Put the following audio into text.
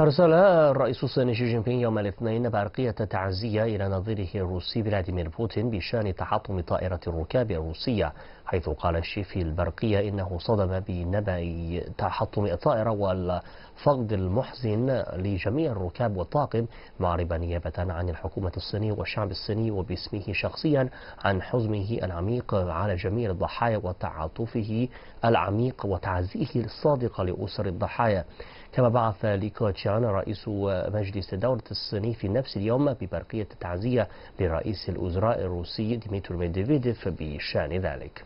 أرسل الرئيس الصيني شي جين بينغ يوم الاثنين برقية تعزية إلى نظيره الروسي فلاديمير بوتين بشان تحطم طائرة الركاب الروسية حيث قال الشيفي البرقية إنه صدم بنبأ تحطم الطائرة والفقد المحزن لجميع الركاب والطاقم معربا نيابة عن الحكومة الصينية والشعب الصيني وباسمه شخصيا عن حزمه العميق على جميع الضحايا وتعاطفه العميق وتعزيه الصادق لأسر الضحايا كما بعث ليكو تشان رئيس مجلس الدولة الصيني في نفس اليوم ببرقية تعزية لرئيس الوزراء الروسي ديمترو ميدفيديف بشأن ذلك